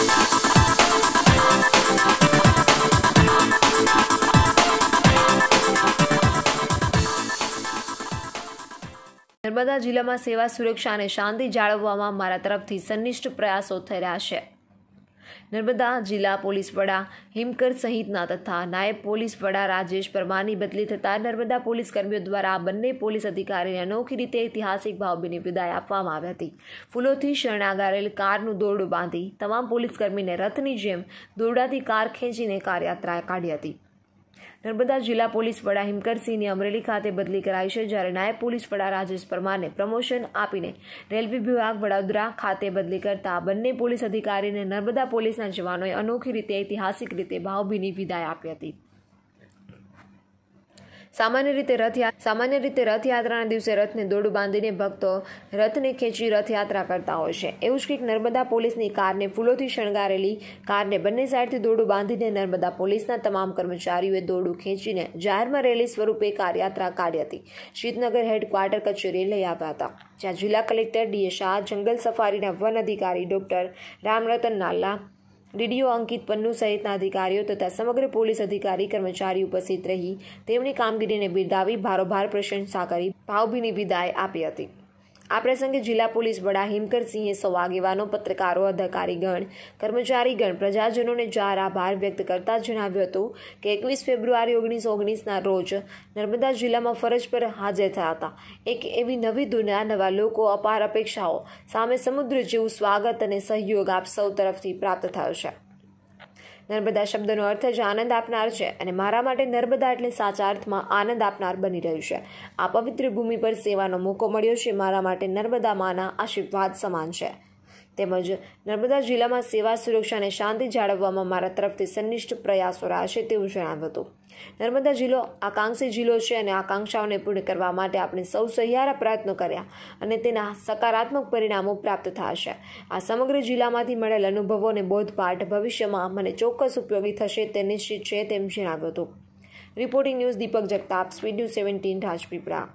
નર્મદા જિલ્લામાં સેવા સુરક્ષા અને શાંતિ જાળવવામાં મારા તરફથી સંનિષ્ઠ પ્રયાસો થઈ રહ્યા છે નર્મદા જિલ્લા પોલીસ વડા હિમકર સહિતના તથા નાયબ પોલીસ વડા રાજેશ પરમારની બદલી થતા નર્મદા પોલીસ કર્મીઓ દ્વારા બંને પોલીસ અધિકારીને અનોખી રીતે ઐતિહાસિક ભાવભીની વિદાય આપવામાં આવી હતી ફૂલોથી શરણાગારેલ કારનું દોરડું બાંધી તમામ પોલીસ કર્મીને રથની જેમ દોરડાથી કાર ખેંચીને કારયાત્રા કાઢી હતી નર્મદા જિલ્લા પોલીસ વડા હિમકરસિંહની અમરેલી ખાતે બદલી કરાઈ છે જ્યારે નાયબ પોલીસ વડા રાજેશ પરમારને પ્રમોશન આપીને રેલવે વિભાગ વડોદરા ખાતે બદલી કરતા બંને પોલીસ અધિકારીને નર્મદા પોલીસના જવાનોએ અનોખી રીતે ઐતિહાસિક રીતે ભાવભીની વિદાય આપી હતી સામાન્ય રીતે રથયાત્રા સામાન્ય રીતે રથયાત્રાના દિવસે રથને દોડું બાંધીને ભક્તો રથને ખેંચી રથયાત્રા કરતા હોય છે એવું જ કંઈક નર્મદા પોલીસની કારને ફૂલોથી શણગારેલી કારને બંને સાઈડથી દોડું બાંધીને નર્મદા પોલીસના તમામ કર્મચારીઓએ દોડું ખેંચીને જાહેરમાં રેલી સ્વરૂપે કારયાત્રા કાઢી હતી શીતનગર હેડક્વાર્ટર કચેરી લઈ આવ્યા હતા જ્યાં જિલ્લા કલેક્ટર ડીએ શાહ જંગલ સફારીના વન અધિકારી ડોક્ટર રામરતન નાલ્લા ડીડીઓ અંકિત પન્નુ સહિતના અધિકારીઓ તથા સમગ્ર પોલીસ અધિકારી કર્મચારી ઉપસ્થિત રહી તેમની કામગીરીને બિરદાવી ભારોભાર પ્રશંસા કરી ભાવભીની વિદાય આપી હતી આ પ્રસંગે જિલ્લા પોલીસ વડા હિમકરસિંહે સૌ આગેવાનો પત્રકારો અધિકારીગણ કર્મચારીગણ પ્રજાજનોને જાર આભાર વ્યક્ત કરતા જણાવ્યું હતું કે એકવીસ ફેબ્રુઆરી ઓગણીસો ઓગણીસના રોજ નર્મદા જિલ્લામાં ફરજ પર હાજર થયા હતા એક એવી નવી દુનિયા નવા લોકો અપાર અપેક્ષાઓ સામે સમુદ્ર જેવું સ્વાગત અને સહયોગ આપ સૌ તરફથી પ્રાપ્ત થયો છે નર્મદા શબ્દનો અર્થ જ આનંદ આપનાર છે અને મારા માટે નર્મદા એટલે સાચા અર્થમાં આનંદ આપનાર બની રહ્યું છે આ પવિત્ર ભૂમિ પર સેવાનો મોકો મળ્યો છે મારા માટે નર્મદા માના આશીર્વાદ સમાન છે તેમજ નર્મદા જિલ્લામાં સેવા સુરક્ષા અને શાંતિ જાળવવામાં મારા તરફથી સંનિષ્ઠ પ્રયાસો રહેશે તેવું જણાવ્યું હતું નર્મદા જિલ્લો આકાંક્ષી જિલ્લો છે અને આકાંક્ષાઓને પૂર્ણ કરવા માટે આપણે સૌ સહિયારા પ્રયત્નો કર્યા અને તેના સકારાત્મક પરિણામો પ્રાપ્ત થશે આ સમગ્ર જિલ્લામાંથી મળેલ અનુભવો અને બોધપાઠ ભવિષ્યમાં મને ચોક્કસ ઉપયોગી થશે તે નિશ્ચિત છે તેમ જણાવ્યું હતું રિપોર્ટિંગ ન્યૂઝ દીપક જગતાપ સ્વીડ ન્યૂઝ સેવન્ટીન રાજપીપળા